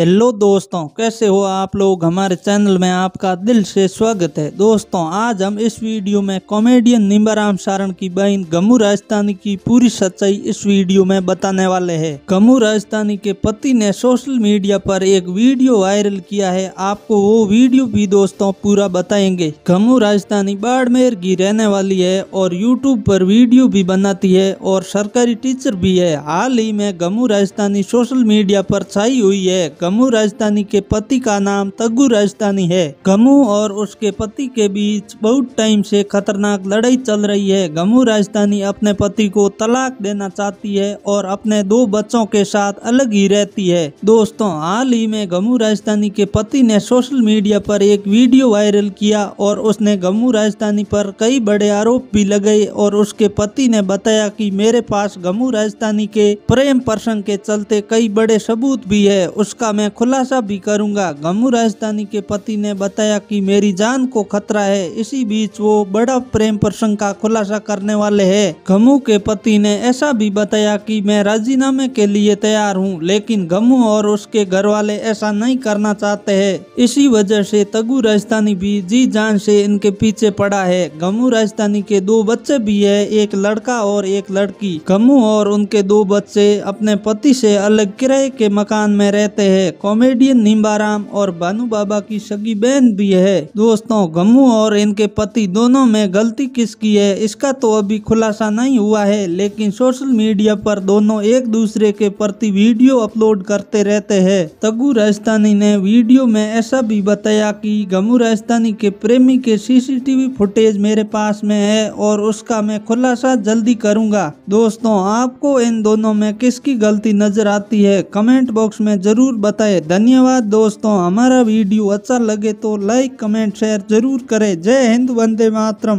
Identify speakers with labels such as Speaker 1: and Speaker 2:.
Speaker 1: hello दोस्तों कैसे हो आप लोग हमारे चैनल में आपका दिल से स्वागत है दोस्तों आज हम इस वीडियो में कॉमेडियन निम्बाराम सारण की बहन गमू राजस्थानी की पूरी सच्चाई इस वीडियो में बताने वाले हैं गमू राजस्थानी के पति ने सोशल मीडिया पर एक वीडियो वायरल किया है आपको वो वीडियो भी दोस्तों पूरा बताएंगे गमू राजस्थानी बाड़मेर की रहने वाली है और यूट्यूब पर वीडियो भी बनाती है और सरकारी टीचर भी है हाल ही में गमू राजस्थानी सोशल मीडिया पर छाई हुई है गमू राजधानी के पति का नाम तगु राजधानी है गमू और उसके पति के बीच बहुत टाइम से खतरनाक लड़ाई चल रही है गमू राजधानी अपने पति को तलाक देना चाहती है और अपने दो बच्चों के साथ अलग ही रहती है दोस्तों हाल ही में गमू राजधानी के पति ने सोशल मीडिया पर एक वीडियो वायरल किया और उसने गमू राजधानी पर कई बड़े आरोप भी लगाए और उसके पति ने बताया कि मेरे पास गमू राजस्थानी के प्रेम प्रसंग के चलते कई बड़े सबूत भी है उसका मैं खुलासा भी करूंगा गमू राजस्थानी के पति ने बताया कि मेरी जान को खतरा है इसी बीच वो बड़ा प्रेम प्रसंग का खुलासा करने वाले है गमू के पति ने ऐसा भी बताया कि मैं राजीनामे के लिए तैयार हूँ लेकिन गमू और उसके घर वाले ऐसा नहीं करना चाहते है इसी वजह से तगु राजस्थानी भी जी जान से इनके पीछे पड़ा है गमू राजस्थानी के दो बच्चे भी है एक लड़का और एक लड़की गमू और उनके दो बच्चे अपने पति से अलग किराए के मकान में रहते हैं है कॉमेडियन निम्बाराम और भानु बाबा की सगी बहन भी है दोस्तों गमू और इनके पति दोनों में गलती किसकी है इसका तो अभी खुलासा नहीं हुआ है लेकिन सोशल मीडिया पर दोनों एक दूसरे के प्रति वीडियो अपलोड करते रहते हैं तगु राजस्थानी ने वीडियो में ऐसा भी बताया कि गमू राजस्थानी के प्रेमी के सीसीटीवी फुटेज मेरे पास में है और उसका मैं खुलासा जल्दी करूंगा दोस्तों आपको इन दोनों में किसकी गलती नजर आती है कमेंट बॉक्स में जरूर बता बताएं धन्यवाद दोस्तों हमारा वीडियो अच्छा लगे तो लाइक कमेंट शेयर जरूर करें जय हिंद वंदे मातरम